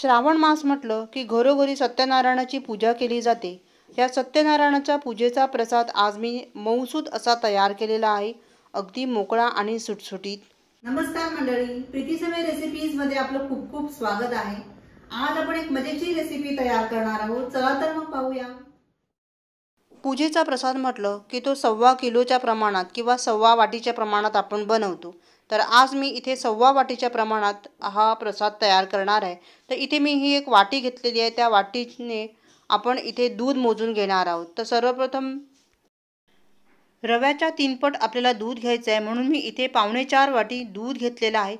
श्रावण मास म्हटलं की घरोघरी सत्यनारायणाची पूजा केली जाते या सत्यनारायणाच्या पूजेचा प्रसाद आज मी मौसूद असा तयार केलेला आहे अगदी मोकळा आणि सुटसुटीत नमस्कार मंडळी प्रीतीसमय रेसिपीज मध्ये आपलं खूप खूप स्वागत आहे आज आपण एक मजेची रेसिपी तयार करणार आहोत चला तर मग पाहूया पूजेचा प्रसाद म्हटलं की तो सव्वा किलोच्या प्रमाणात किंवा सव्वा वाटीच्या प्रमाणात आपण बनवतो तर आज मी इथे सव्वा वाटीच्या प्रमाणात हा प्रसाद तयार करणार आहे तर इथे मी ही एक वाटी घेतलेली आहे त्या वाटीने आपण इथे दूध मोजून घेणार आहोत तर सर्वप्रथम रव्याच्या तीनपट आपल्याला दूध घ्यायचं आहे म्हणून मी इथे पावणे चार वाटी दूध घेतलेला आहे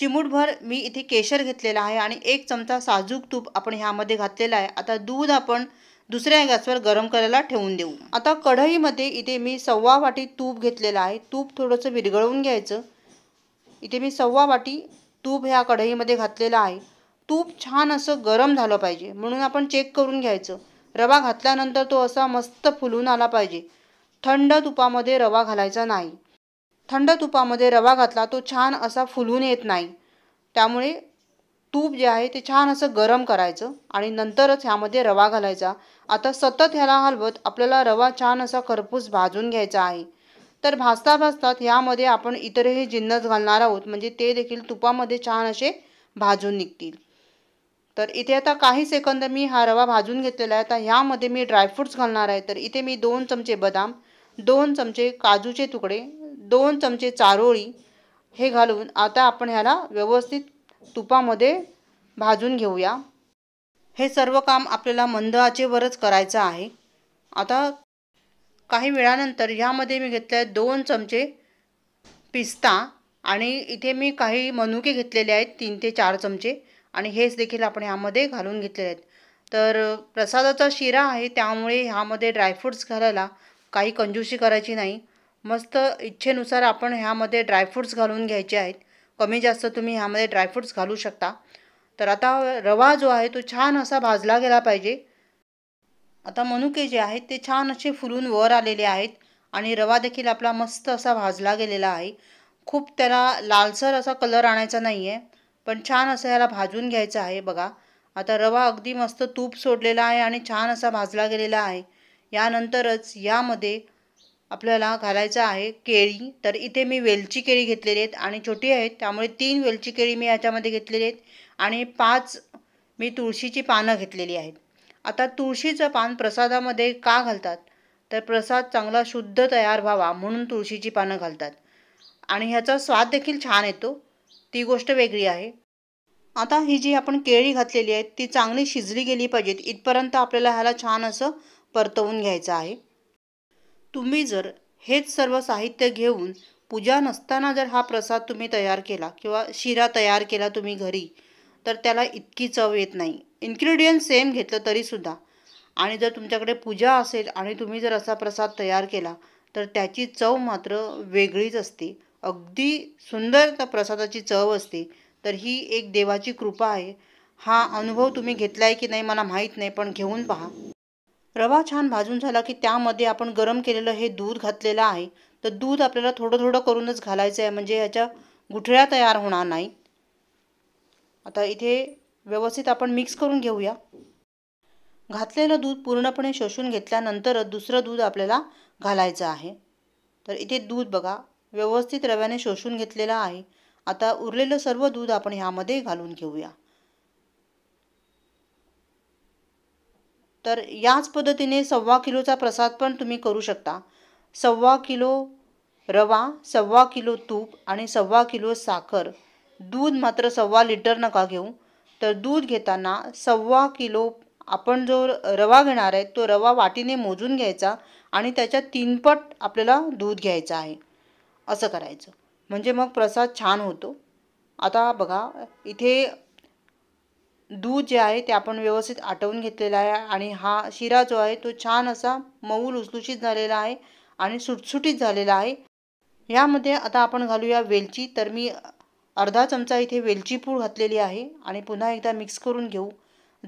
चिमूटभर मी इथे केशर घेतलेला आहे आणि एक चमचा साजूक तूप आपण ह्यामध्ये घातलेला आहे आता दूध आपण दुसऱ्या गॅसवर गरम करायला ठेवून देऊ आता कढईमध्ये इथे मी सव्वा वाटी तूप घेतलेला आहे तूप थोडंसं विरघळवून घ्यायचं इथे मी सव्वा वाटी तूप ह्या कढईमध्ये घातलेलं आहे तूप छान असं गरम झालं पाहिजे म्हणून आपण चेक करून घ्यायचं रवा घातल्यानंतर तो असा मस्त फुलून आला पाहिजे थंड तुपामध्ये रवा घालायचा नाही थंड तुपामध्ये रवा घातला तो छान असा फुलून येत नाही त्यामुळे तूप जे आहे ते छान असं गरम करायचं आणि नंतरच ह्यामध्ये रवा घालायचा आता सतत ह्याला हलवत आपल्याला रवा छान असा खरपूस भाजून घ्यायचा आहे तर भाजता भाजतात ह्यामध्ये आपण इतरही जिन्नस घालणार आहोत म्हणजे ते देखील तुपामध्ये छान असे भाजून निघतील तर इथे आता काही सेकंद मी हा रवा भाजून घेतलेला आहे आता ह्यामध्ये मी ड्रायफ्रूट्स घालणार आहे तर इथे मी दोन चमचे बदाम दोन चमचे काजूचे तुकडे दोन चमचे चारोळी हे घालून आता आपण ह्याला व्यवस्थित तुपामध्ये भाजून घेऊया हे सर्व काम आपल्याला मंद आचेवरच करायचं आहे आता काही वेळानंतर ह्यामध्ये मी घेतले आहेत दोन चमचे पिस्ता आणि इथे मी काही मनुके घेतलेले आहेत तीन ते चार चमचे आणि हेच देखील आपण ह्यामध्ये घालून घेतलेले आहेत तर प्रसादाचा शिरा आहे त्यामुळे ह्यामध्ये ड्रायफ्रूट्स घालायला काही कंजूशी करायची नाही मस्त इच्छेनुसार आपण ह्यामध्ये ड्रायफ्रूट्स घालून घ्यायचे आहेत कमी जास्त तुम्ही ह्यामध्ये ड्रायफ्रूट्स घालू शकता तर आता रवा जो आहे तो छान असा भाजला गेला पाहिजे आता मनुके जे आहेत ते छान असे फुलून वर आलेले आहेत आणि रवा देखील आपला मस्त असा भाजला गेलेला आहे खूप त्याला लालसर असा कलर आणायचा नाही आहे पण छान असं ह्याला भाजून घ्यायचं आहे बघा आता रवा अगदी मस्त तूप सोडलेला आहे आणि छान असा भाजला गेलेला आहे यानंतरच यामध्ये आपल्याला घालायचं आहे केळी तर इथे मी वेलची केळी घेतलेली आहेत आणि छोटी आहेत त्यामुळे तीन वेलची केळी मी याच्यामध्ये घेतलेली आहेत आणि पाच मी तुळशीची पानं घेतलेली आहेत आता तुळशीचं पान प्रसादामध्ये का घालतात तर प्रसाद चांगला शुद्ध तयार व्हावा म्हणून तुळशीची पानं घालतात आणि ह्याचा स्वाद देखील छान येतो ती गोष्ट वेगळी आहे आता ही जी आपण केळी घातलेली आहे ती चांगली शिजली गेली पाहिजेत इथपर्यंत आपल्याला ह्याला छान असं परतवून घ्यायचं आहे तुम्ही जर हेच सर्व साहित्य घेऊन पूजा नसताना जर हा प्रसाद तुम्ही तयार केला किंवा शिरा तयार केला तुम्ही घरी तर त्याला इतकी चव येत नाही इन्ग्रेडियंट सेम घेतलं तरीसुद्धा आणि जर तुमच्याकडे पूजा असेल आणि तुम्ही जर असा प्रसाद तयार केला तर त्याची चव मात्र वेगळीच असते अगदी सुंदर त्या प्रसादाची चव असते तर ही एक देवाची कृपा आहे हा अनुभव तुम्ही घेतला आहे की नाही मला माहीत नाही पण घेऊन पहा रवा छान भाजून झाला की त्यामध्ये आपण गरम केलेलं हे दूध घातलेलं आहे तर दूध आपल्याला थोडं थोडं करूनच घालायचं आहे म्हणजे ह्याच्या गुठळ्या तयार होणार नाही आता इथे व्यवस्थित आपण मिक्स करून घेऊया घातलेलं दूध पूर्णपणे शोषून घेतल्यानंतरच दुसरं दूध आपल्याला घालायचं आहे तर इथे दूध बघा व्यवस्थित रव्याने शोषून घेतलेलं आहे आता उरलेलं सर्व दूध आपण ह्यामध्ये घालून घेऊया तर याच पद्धतीने सव्वा किलोचा प्रसाद पण तुम्ही करू शकता सव्वा किलो रवा सव्वा किलो तूप आणि सव्वा किलो साखर दूध मात्र सव्वा लिटर नका घेऊ तर दूध घेताना सव्वा किलो आपण जो रवा घेणार आहे तो रवा वाटीने मोजून घ्यायचा आणि त्याच्या तीनपट आपल्याला दूध घ्यायचं आहे असं करायचं म्हणजे मग प्रसाद छान होतो आता बघा इथे दूध जे आहे ते आपण व्यवस्थित आटवून घेतलेलं आहे आणि हा शिरा जो आहे तो छान असा मऊ लुसलुशीत झालेला आहे आणि सुटसुटीत झालेला आहे यामध्ये आता आपण घालूया वेलची तर मी अर्धा चमचा इथे वेलची पूड घातलेली आहे आणि पुन्हा एकदा मिक्स करून घेऊ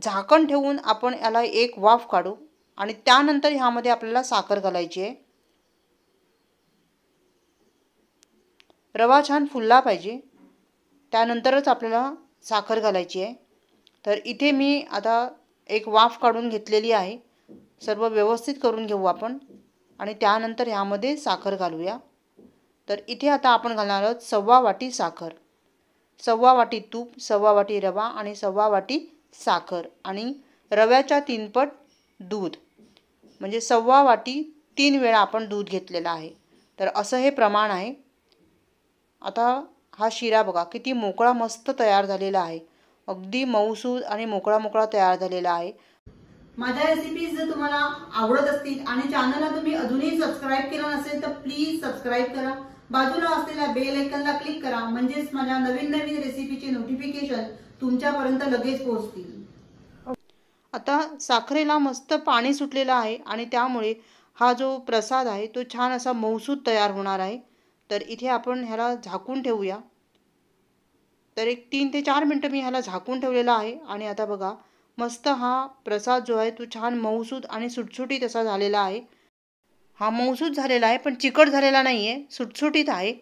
झाकण ठेवून आपण याला एक वाफ काढू आणि त्यानंतर ह्यामध्ये आपल्याला साखर घालायची आहे रवा छान फुलला पाहिजे त्यानंतरच आपल्याला साखर घालायची आहे तर इथे मी आता एक वाफ काढून घेतलेली आहे सर्व व्यवस्थित करून घेऊ आपण आणि त्यानंतर ह्यामध्ये साखर घालूया तर इथे आता आपण घालणार आहोत सव्वा वाटी साखर सव्वा वाटी तूप सव्वा वाटी रवा आणि सव्वा वाटी साखर आणि रव्याच्या तीनपट दूध म्हणजे सव्वा वाटी तीन वेळा आपण दूध घेतलेला आहे तर असं हे प्रमाण आहे आता हा शिरा बघा किती मोकळा मस्त तयार झालेला आहे अगदी मऊसूद आणि मोकळा मोकळा तयार झालेला आहे माझ्या रेसिपीज जर तुम्हाला आवडत असतील आणि चॅनलला तुम्ही अजूनही सबस्क्राईब केलं नसेल तर प्लीज सबस्क्राईब करा बाजूला असलेल्या बेल आयकॉनला क्लिक करा म्हणजेच माझ्या नवीन नवीन रेसिपीचे नोटिफिकेशन तुमच्यापर्यंत लगेच पोहोचतील आता साखरेला मस्त पाणी सुटलेलं आहे आणि त्यामुळे हा जो प्रसाद आहे तो छान असा मौसूद तयार होणार आहे तर इथे आपण ह्याला झाकून ठेवूया तर एक तीन ते चार मिनटं मी ह्याला झाकून ठेवलेला आहे आणि आता बघा मस्त हा प्रसाद जो आहे तो छान मऊसूद आणि सुटसुटीत असा झालेला आहे हा मौसूद झालेला आहे पण चिकट झालेला नाही आहे सुटसुटीत आहे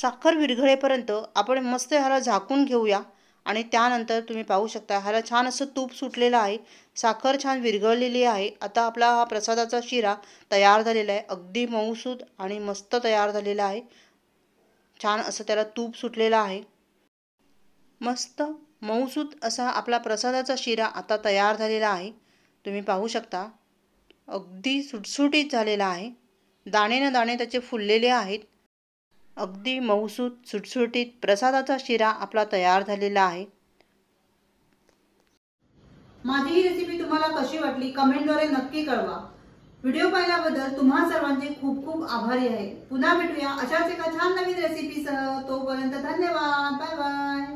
साखर विरघळेपर्यंत आपण मस्त ह्याला झाकून घेऊया आणि त्यानंतर तुम्ही पाहू शकता ह्याला छान असं तूप सुटलेलं आहे साखर छान विरघळलेली आहे आता आपला हा प्रसादाचा शिरा तयार झालेला आहे अगदी मऊसूद आणि मस्त तयार झालेला आहे छान असं त्याला तूप सुटलेलं आहे मस्त मऊसूद असा आपला प्रसादाचा शिरा आता तयार झालेला आहे तुम्ही पाहू शकता अगदी सुटसुटीत झालेला आहे दाणे न दाणे त्याचे फुललेले आहेत अगदी मऊसूत सुटसुटीत प्रसादाचा शिरा आपला तयार झालेला आहे माझी ही रेसिपी तुम्हाला कशी वाटली कमेंटद्वारे नक्की कळवा व्हिडिओ पाहिल्याबद्दल तुम्हा सर्वांचे खूप खूप आभारी आहे पुन्हा भेटूया अशाच एका छान नवीन रेसिपी रेसिपीसह तोपर्यंत धन्यवाद बाय बाय